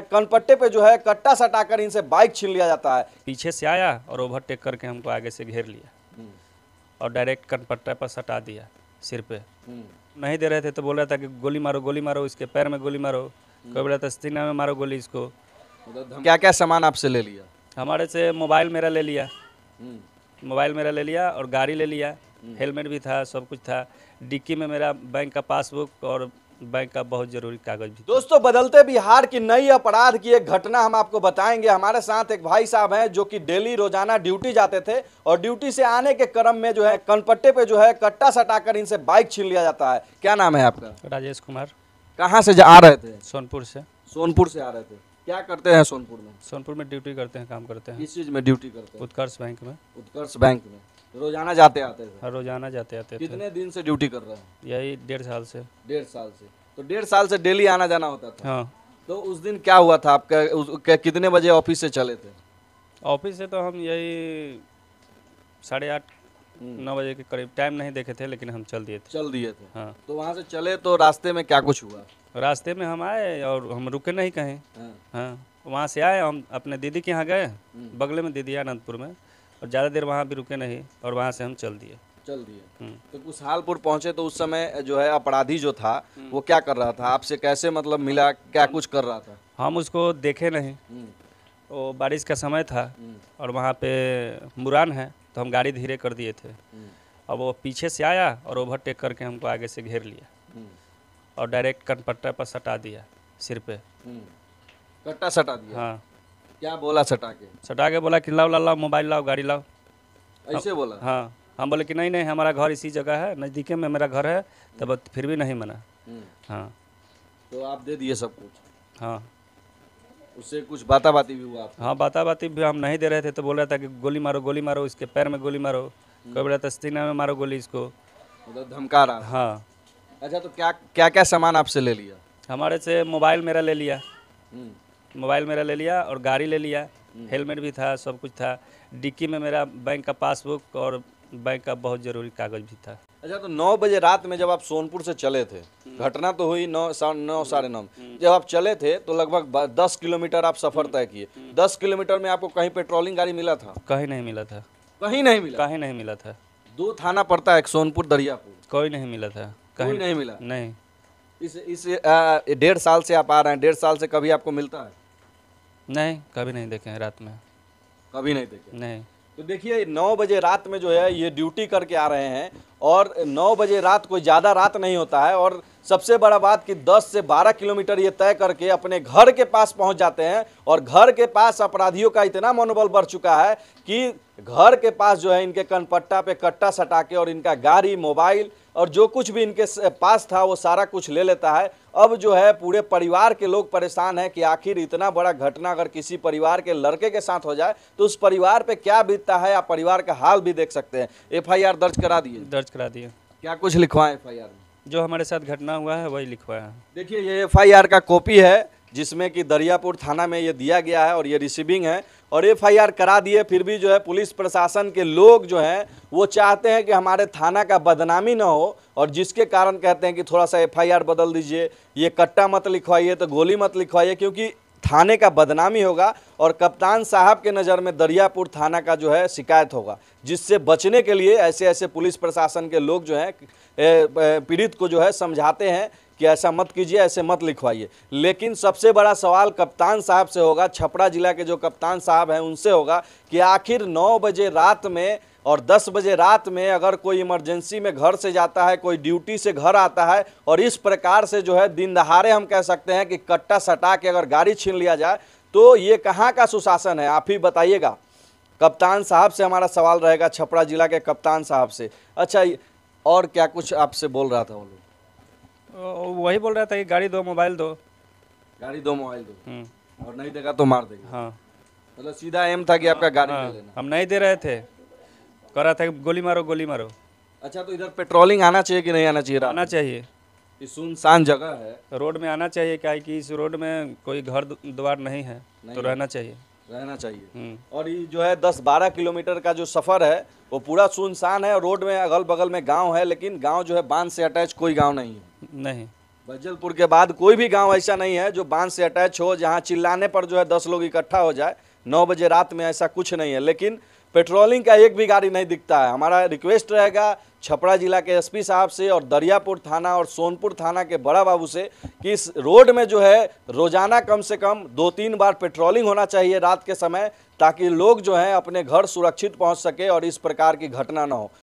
कनपट्टे पे जो है कट्टा सटाकर इनसे बाइक छीन लिया जाता है पीछे से आया और ओवरटेक करके हमको आगे से घेर लिया हम्म। और डायरेक्ट कनपट्टे पर सटा दिया सिर पे हम्म। नहीं दे रहे थे तो बोल रहा था कि गोली मारो गोली मारो इसके पैर में गोली मारो हम्म। कोई बोला था सीना में मारो गोली इसको क्या क्या सामान आपसे ले लिया हमारे से मोबाइल मेरा ले लिया मोबाइल मेरा ले लिया और गाड़ी ले लिया हेलमेट भी था सब कुछ था डिक्की में मेरा बैंक का पासबुक और बैंक का बहुत जरूरी कागज भी दोस्तों बदलते बिहार की नई अपराध की एक घटना हम आपको बताएंगे हमारे साथ एक भाई साहब हैं जो कि डेली रोजाना ड्यूटी जाते थे और ड्यूटी से आने के क्रम में जो है कनपट्टे पे जो है कट्टा सटाकर इनसे बाइक छीन लिया जाता है क्या नाम है आपका राजेश कुमार कहाँ से आ रहे थे सोनपुर से सोनपुर से आ रहे थे क्या करते हैं सोनपुर में सोनपुर में ड्यूटी करते हैं काम करते हैं इस चीज में ड्यूटी करते हैं उत्कर्ष बैंक में उत्कर्ष बैंक में रोजाना जाते आते थे हाँ, रोजाना जाते आते थे कितने दिन से ड्यूटी कर रहे हैं यही डेढ़ साल से डेढ़ साल से तो डेढ़ साल से डेली आना जाना होता था हाँ तो उस दिन क्या हुआ था आपका उस, क्या, कितने बजे ऑफिस से चले थे ऑफिस से तो हम यही साढ़े आठ हम्म। नौ बजे के करीब टाइम नहीं देखे थे लेकिन हम चल दिए थे चल दिए थे हाँ तो वहाँ से चले तो रास्ते में क्या कुछ हुआ रास्ते में हम आए और हम रुके नहीं कहीं हाँ, हाँ। वहाँ से आए हम अपने दीदी के यहाँ गए हम्म। बगले में दीदी आनंदपुर में और ज़्यादा देर वहाँ भी रुके नहीं और वहाँ से हम चल दिए चल दिए हम्म। तो कुशहालपुर पहुँचे तो उस समय जो है अपराधी जो था हम्म। वो क्या कर रहा था आपसे कैसे मतलब मिला क्या कुछ कर रहा था हम उसको देखे नहीं तो बारिश का समय था और वहाँ पे मुरान है तो हम गाड़ी धीरे कर दिए थे और वो पीछे से आया और ओवरटेक करके हमको आगे से घेर लिया और डायरेक्ट कनपट्टा पर सटा दिया सिर पे कट्टा सटा दिया हाँ क्या बोला सटा के सटा के बोला कि लाओ लाओ लाओ मोबाइल लाओ गाड़ी लाओ ऐसे बोला हाँ हम बोले कि नहीं नहीं हमारा घर इसी जगह है नज़दीके में मेरा घर है तब फिर भी नहीं मना हम्म। हाँ तो आप दे दिए सब कुछ हाँ उससे कुछ बाता बाती भी हुआ हाँ बाता बाती भी हम नहीं दे रहे थे तो बोल रहा था कि गोली मारो गोली मारो इसके पैर में गोली मारो हम्म। कभी बोला था सीना में मारो गोली इसको मतलब धमका रहा हाँ अच्छा तो क्या क्या क्या सामान आपसे ले लिया हमारे से मोबाइल मेरा ले लिया हम्म। मोबाइल मेरा ले लिया और गाड़ी ले लिया हेलमेट भी था सब कुछ था डिक्की में मेरा बैंक का पासबुक और बैंक का बहुत जरूरी कागज भी था अच्छा तो नौ बजे रात में जब आप सोनपुर से चले थे घटना तो हुई नौ सा, नौ साढ़े नौ जब आप चले थे तो लगभग दस किलोमीटर आप सफर तय किए दस किलोमीटर में आपको कहीं पेट्रोलिंग गाड़ी मिला था कहीं नहीं मिला था कहीं नहीं मिला कहीं नहीं मिला था दो थाना पड़ता है सोनपुर दरियापुर कोई नहीं मिला था कहीं नहीं मिला नहीं इस इस डेढ़ साल से आप आ रहे हैं डेढ़ साल से कभी आपको मिलता है नहीं कभी नहीं देखे हैं रात में कभी नहीं देखे नहीं तो देखिए नौ बजे रात में जो है ये ड्यूटी करके आ रहे हैं और नौ बजे रात कोई ज़्यादा रात नहीं होता है और सबसे बड़ा बात कि 10 से 12 किलोमीटर ये तय करके अपने घर के पास पहुंच जाते हैं और घर के पास अपराधियों का इतना मनोबल बढ़ चुका है कि घर के पास जो है इनके कनपट्टा पे कट्टा सटा के और इनका गाड़ी मोबाइल और जो कुछ भी इनके पास था वो सारा कुछ ले लेता है अब जो है पूरे परिवार के लोग परेशान हैं कि आखिर इतना बड़ा घटना अगर किसी परिवार के लड़के के साथ हो जाए तो उस परिवार पे क्या बीतता है या परिवार का हाल भी देख सकते हैं एफआईआर दर्ज करा दिए दर्ज करा दिए क्या कुछ लिखवाएं एफ आई जो हमारे साथ घटना हुआ है वही लिखवाया देखिए ये एफ का कॉपी है जिसमें कि दरियापुर थाना में ये दिया गया है और ये रिसीविंग है और एफआईआर करा दिए फिर भी जो है पुलिस प्रशासन के लोग जो हैं वो चाहते हैं कि हमारे थाना का बदनामी ना हो और जिसके कारण कहते हैं कि थोड़ा सा एफआईआर बदल दीजिए ये कट्टा मत लिखवाइए तो गोली मत लिखवाइए क्योंकि थाने का बदनामी होगा और कप्तान साहब के नज़र में दरियापुर थाना का जो है शिकायत होगा जिससे बचने के लिए ऐसे ऐसे पुलिस प्रशासन के लोग जो हैं पीड़ित को जो है समझाते हैं कि ऐसा मत कीजिए ऐसे मत लिखवाइए लेकिन सबसे बड़ा सवाल कप्तान साहब से होगा छपरा जिला के जो कप्तान साहब हैं उनसे होगा कि आखिर नौ बजे रात में और 10 बजे रात में अगर कोई इमरजेंसी में घर से जाता है कोई ड्यूटी से घर आता है और इस प्रकार से जो है दिन दहाड़े हम कह सकते हैं कि कट्टा सटा के अगर गाड़ी छीन लिया जाए तो ये कहाँ का सुशासन है आप ही बताइएगा कप्तान साहब से हमारा सवाल रहेगा छपरा जिला के कप्तान साहब से अच्छा और क्या कुछ आपसे बोल रहा था वो लोग वही बोल रहा था कि गाड़ी दो मोबाइल दो गाड़ी दो मोबाइल दो हम्म। और नहीं देगा तो मार देगा हाँ मतलब सीधा एम था कि आपका गाड़ी हाँ, हाँ, हम नहीं दे रहे थे करा रहा था गोली मारो गोली मारो अच्छा तो इधर पेट्रोलिंग आना चाहिए कि नहीं आना चाहिए आना चाहिए सुनसान जगह है रोड में आना चाहिए क्या कि इस रोड में कोई घर द्वार नहीं है नहीं तो रहना चाहिए रहना चाहिए हम्म। और ये जो है 10-12 किलोमीटर का जो सफ़र है वो पूरा सुनसान है रोड में अगल बगल में गांव है लेकिन गांव जो है बांध से अटैच कोई गांव नहीं है नहीं बजलपुर के बाद कोई भी गाँव ऐसा नहीं है जो बांध से अटैच हो जहाँ चिल्लाने पर जो है दस लोग इकट्ठा हो जाए नौ बजे रात में ऐसा कुछ नहीं है लेकिन पेट्रोलिंग का एक भी गाड़ी नहीं दिखता है हमारा रिक्वेस्ट रहेगा छपरा जिला के एसपी साहब से और दरियापुर थाना और सोनपुर थाना के बड़ा बाबू से कि इस रोड में जो है रोज़ाना कम से कम दो तीन बार पेट्रोलिंग होना चाहिए रात के समय ताकि लोग जो हैं अपने घर सुरक्षित पहुंच सके और इस प्रकार की घटना ना हो